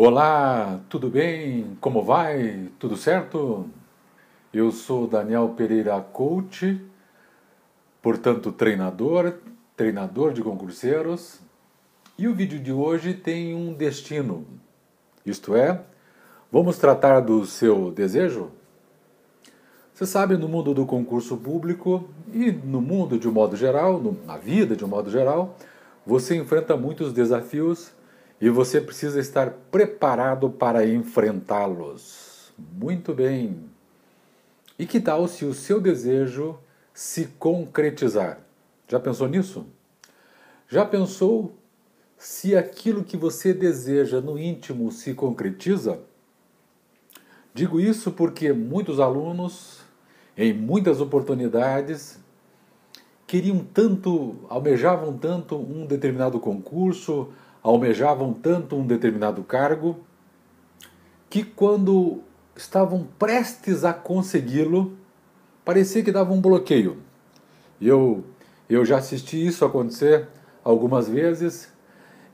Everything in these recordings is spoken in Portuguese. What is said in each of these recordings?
Olá, tudo bem? Como vai? Tudo certo? Eu sou Daniel Pereira Coach, portanto treinador, treinador de concurseiros, e o vídeo de hoje tem um destino. Isto é, vamos tratar do seu desejo? Você sabe, no mundo do concurso público e no mundo de um modo geral, na vida de um modo geral, você enfrenta muitos desafios e você precisa estar preparado para enfrentá-los. Muito bem. E que tal se o seu desejo se concretizar? Já pensou nisso? Já pensou se aquilo que você deseja no íntimo se concretiza? Digo isso porque muitos alunos, em muitas oportunidades, queriam tanto, almejavam tanto um determinado concurso, almejavam tanto um determinado cargo que, quando estavam prestes a consegui-lo, parecia que dava um bloqueio. Eu, eu já assisti isso acontecer algumas vezes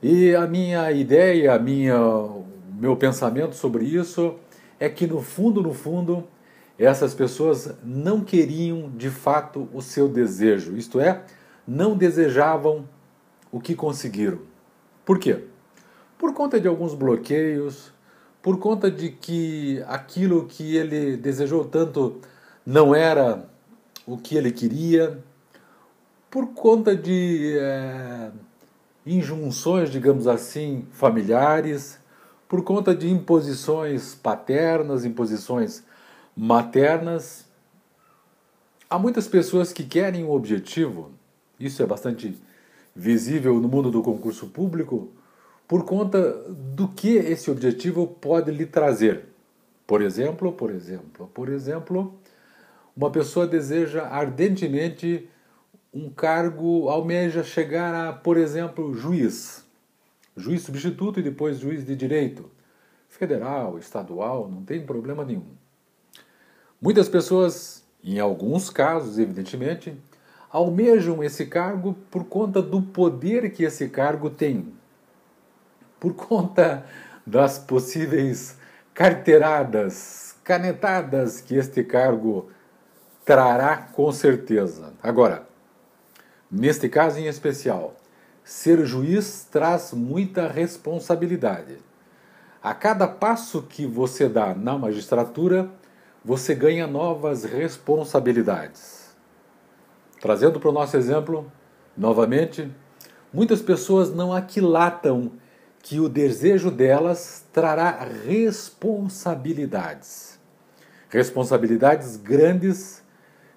e a minha ideia, a minha, meu pensamento sobre isso é que no fundo, no fundo, essas pessoas não queriam de fato o seu desejo, isto é, não desejavam o que conseguiram. Por quê? Por conta de alguns bloqueios, por conta de que aquilo que ele desejou tanto não era o que ele queria, por conta de é, injunções, digamos assim, familiares, por conta de imposições paternas, imposições maternas. Há muitas pessoas que querem um objetivo, isso é bastante visível no mundo do concurso público por conta do que esse objetivo pode lhe trazer. Por exemplo, por exemplo, por exemplo, uma pessoa deseja ardentemente um cargo, almeja chegar a, por exemplo, juiz, juiz substituto e depois juiz de direito, federal, estadual, não tem problema nenhum. Muitas pessoas, em alguns casos, evidentemente, almejam esse cargo por conta do poder que esse cargo tem, por conta das possíveis carteiradas, canetadas que este cargo trará com certeza. Agora, neste caso em especial, ser juiz traz muita responsabilidade. A cada passo que você dá na magistratura, você ganha novas responsabilidades. Trazendo para o nosso exemplo, novamente, muitas pessoas não aquilatam que o desejo delas trará responsabilidades. Responsabilidades grandes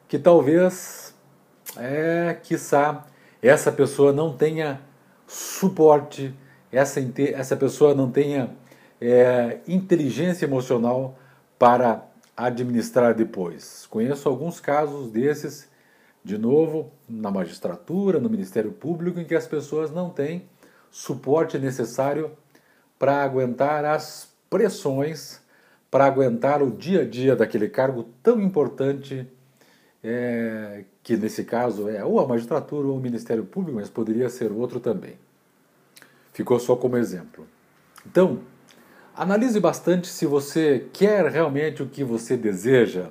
que talvez, é, quiçá, essa pessoa não tenha suporte, essa, essa pessoa não tenha é, inteligência emocional para administrar depois. Conheço alguns casos desses de novo, na magistratura, no Ministério Público, em que as pessoas não têm suporte necessário para aguentar as pressões, para aguentar o dia a dia daquele cargo tão importante, é, que nesse caso é ou a magistratura ou o Ministério Público, mas poderia ser outro também. Ficou só como exemplo. Então, analise bastante se você quer realmente o que você deseja,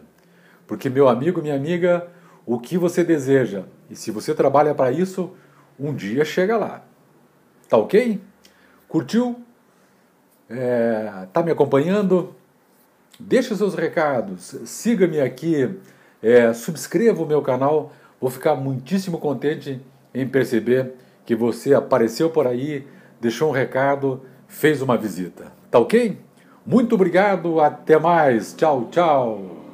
porque, meu amigo, minha amiga, o que você deseja. E se você trabalha para isso, um dia chega lá. Tá ok? Curtiu? É, tá me acompanhando? Deixa seus recados, siga-me aqui, é, subscreva o meu canal. Vou ficar muitíssimo contente em perceber que você apareceu por aí, deixou um recado, fez uma visita. Tá ok? Muito obrigado, até mais. Tchau, tchau.